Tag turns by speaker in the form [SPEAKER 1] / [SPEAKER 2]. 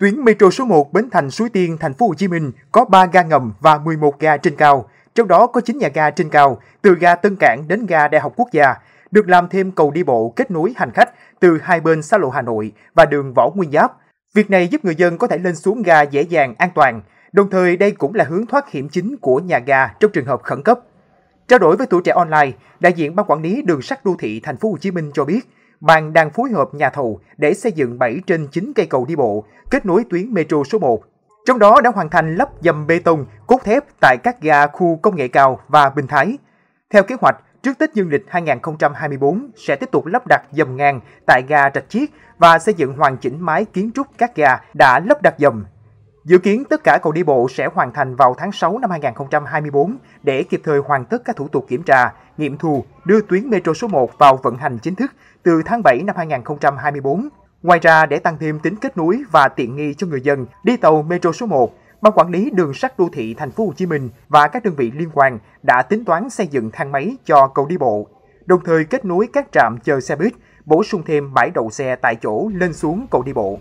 [SPEAKER 1] Tuyến metro số 1 Bến Thành Suối Tiên thành phố Hồ Chí Minh có 3 ga ngầm và 11 ga trên cao, trong đó có 9 nhà ga trên cao, từ ga Tân Cảng đến ga Đại học Quốc gia, được làm thêm cầu đi bộ kết nối hành khách từ hai bên xa lộ Hà Nội và đường Võ Nguyên Giáp. Việc này giúp người dân có thể lên xuống ga dễ dàng an toàn, đồng thời đây cũng là hướng thoát hiểm chính của nhà ga trong trường hợp khẩn cấp. Trao đổi với tuổi trẻ online, đại diện ban quản lý đường sắt đô thị thành phố Hồ Chí Minh cho biết, Bàn đang phối hợp nhà thầu để xây dựng 7 trên 9 cây cầu đi bộ kết nối tuyến metro số 1. Trong đó đã hoàn thành lắp dầm bê tông, cốt thép tại các ga khu công nghệ cao và Bình Thái. Theo kế hoạch, trước Tết Dương lịch 2024 sẽ tiếp tục lắp đặt dầm ngang tại ga Trạch Chiết và xây dựng hoàn chỉnh mái kiến trúc các ga đã lắp đặt dầm Dự kiến tất cả cầu đi bộ sẽ hoàn thành vào tháng 6 năm 2024 để kịp thời hoàn tất các thủ tục kiểm tra, nghiệm thu, đưa tuyến metro số 1 vào vận hành chính thức từ tháng 7 năm 2024. Ngoài ra, để tăng thêm tính kết nối và tiện nghi cho người dân đi tàu metro số 1, Ban quản lý đường sắt đô thị thành phố Hồ Chí Minh và các đơn vị liên quan đã tính toán xây dựng thang máy cho cầu đi bộ, đồng thời kết nối các trạm chờ xe buýt, bổ sung thêm bãi đậu xe tại chỗ lên xuống cầu đi bộ.